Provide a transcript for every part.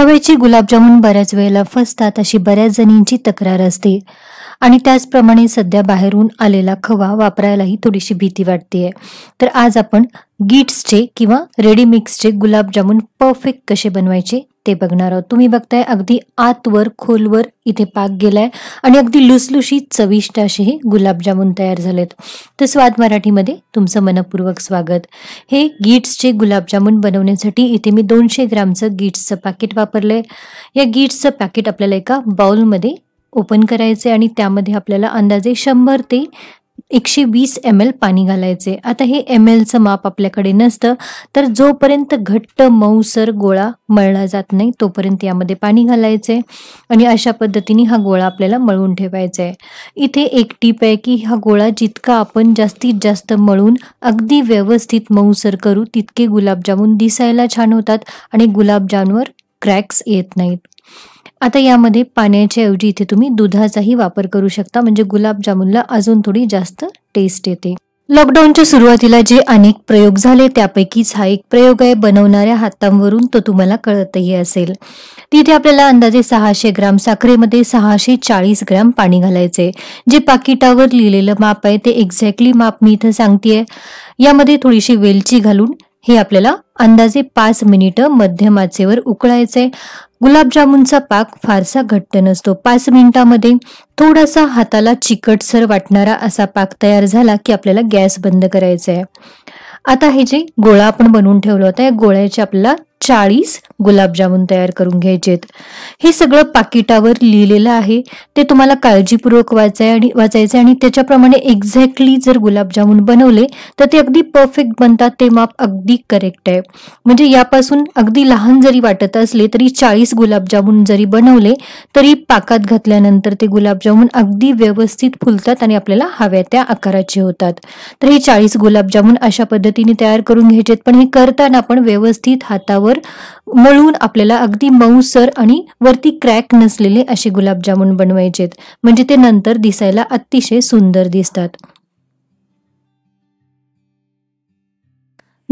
खव्याची गुलाबजामुन बऱ्याच वेळेला फसतात अशी बऱ्याच जणींची तक्रार असते आणि त्याचप्रमाणे सध्या बाहेरून आलेला खवा वापरायलाही थोडीशी भीती वाटतेय तर आज आपण गीट्सचे किंवा रेडीमिक्सचे गुलाबजामुन परफेक्ट कसे बनवायचे ते बघणार आहोत तुम्ही बघताय अगदी आतवर खोलवर इथे पाक गेलाय आणि अगदी लुसलुशी चविष्ट असे हे गुलाबजामुन तयार झालेत तर स्वाद मराठीमध्ये तुमचं मनपूर्वक स्वागत हे गीट्सचे गुलाबजामुन बनवण्यासाठी इथे मी दोनशे ग्रामचं गीट्सचं पॅकेट वापरलंय या गीट्सचं पॅकेट आपल्याला एका बाउलमध्ये ओपन करायचे आणि त्यामध्ये आपल्याला अंदाजे शंभर ते एकशे वीस एम एल पाणी घालायचे आता हे एम एलचं माप आपल्याकडे नसतं तर जोपर्यंत घट्ट मऊसर गोळा मळला जात नाही तोपर्यंत यामध्ये पाणी घालायचे आणि अशा पद्धतीने हा गोळा आपल्याला मळून ठेवायचा आहे इथे एक टीप आहे की हा गोळा जितका आपण जास्तीत जास्त मळून अगदी व्यवस्थित मऊसर करू तितके गुलाबजामून दिसायला छान होतात आणि गुलाबजामवर क्रॅक्स येत नाहीत आता यामध्ये पाण्याच्या ऐवजी इथे तुम्ही दुधाचाही वापर करू शकता म्हणजे गुलाबजामुनला अजून थोडी जास्त टेस्ट येते लॉकडाऊनच्या सुरुवातीला जे अनेक प्रयोग झाले त्यापैकीच हा एक प्रयोग आहे बनवणाऱ्या हातांवरून तो तुम्हाला कळतही असेल तिथे आपल्याला अंदाजे सहाशे ग्राम साखरेमध्ये सहाशे चाळीस ग्राम पाणी घालायचे जे पाकिटावर लिहिलेलं माप आहे ते एक्झॅक्टली माप मी इथं सांगतेय यामध्ये थोडीशी वेलची घालून हे आपल्याला अंदाजे पाच मिनिटं मध्यम आचेवर उकळायचंय गुलाबजामुनचा पाक फारसा घट्ट नसतो पाच मिनिटामध्ये थोडासा हाताला चिकटसर वाटणारा असा पाक तयार झाला की आपल्याला गॅस बंद करायचा आहे आता हे जे गोळा आपण बनवून ठेवला होता या गोळ्याची आपल्याला चाळीस गुलाबजामुन तयार करून घ्यायचेत हे सगळं पाकिटावर लिहिलेलं आहे ते तुम्हाला काळजीपूर्वक वाचाय आणि वाचायचं आणि त्याच्याप्रमाणे एक्झॅक्टली जर गुलाबजामुन बनवले तर ते अगदी परफेक्ट बनतात ते माप अगदी करेक्ट आहे म्हणजे यापासून अगदी लहान जरी वाटत असले तरी चाळीस गुलाबजामुन जरी बनवले तरी पाकात घातल्यानंतर ते गुलाबजामुन अगदी व्यवस्थित फुलतात आणि आपल्याला हव्या त्या आकाराचे होतात तर हे चाळीस गुलाबजामुन अशा पद्धतीने तयार करून घ्यायचे पण हे करताना आपण व्यवस्थित हातावर मळून आपल्याला अगदी मऊसर आणि वरती क्रॅक नसलेले असे गुलाबजामुन बनवायचेत म्हणजे ते नंतर दिसायला अतिशय सुंदर दिसतात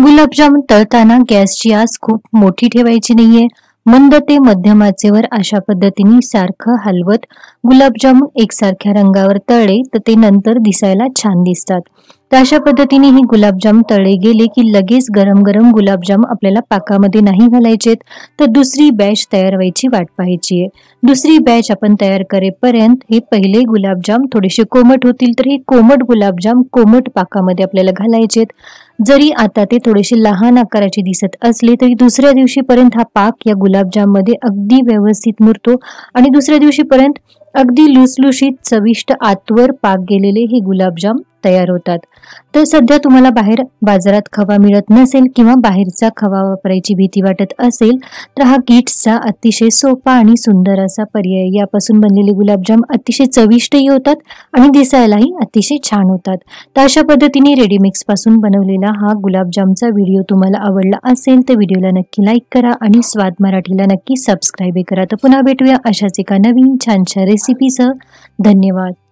गुलाबजामुन तळताना गॅसची आस खूप मोठी ठेवायची नाहीये मंद ते मध्यम आचेवर अशा पद्धतीने सारखं हलवत गुलाबजामुन एकसारख्या रंगावर तळले तर ते नंतर दिसायला छान दिसतात तर अशा पद्धतीने हे गुलाबजाम तळे गेले की लगेच गरम गरम गुलाबजाम आपल्याला पाकामध्ये नाही घालायचेत तर दुसरी बॅच तयार व्हायची वाट पाहायची आहे दुसरी बॅच आपण तयार करेपर्यंत हे पहिले गुलाबजाम थोडेसे कोमट होतील तर हे कोमट गुलाबजाम कोमट पाकामध्ये आपल्याला घालायचेत जरी आता ते थोडेसे लहान आकाराचे दिसत असले तरी दुसऱ्या दिवशीपर्यंत हा पाक या गुलाबजाम मध्ये अगदी व्यवस्थित मुरतो आणि दुसऱ्या दिवशीपर्यंत अगदी लुसलुशीत चविष्ट आतवर पाक गेलेले हे गुलाबजाम तयार होतात तर सध्या तुम्हाला बाहेर बाजारात खवा मिळत नसेल किंवा बाहेरचा खवा वापरायची भीती वाटत असेल तर हा किट्सचा अतिशय सोपा आणि सुंदर असा पर्याय यापासून बनलेले गुलाबजाम अतिशय चविष्टही होतात आणि दिसायलाही अतिशय छान होतात तर अशा पद्धतीने रेडीमिक्स पासून बनवलेला हा गुलाबजामचा व्हिडिओ तुम्हाला आवडला असेल तर व्हिडिओला नक्की लाईक करा आणि स्वाद मराठीला नक्की सबस्क्राईब करा तर पुन्हा भेटूया अशाच एका नवीन छानशा रेसिपीसह धन्यवाद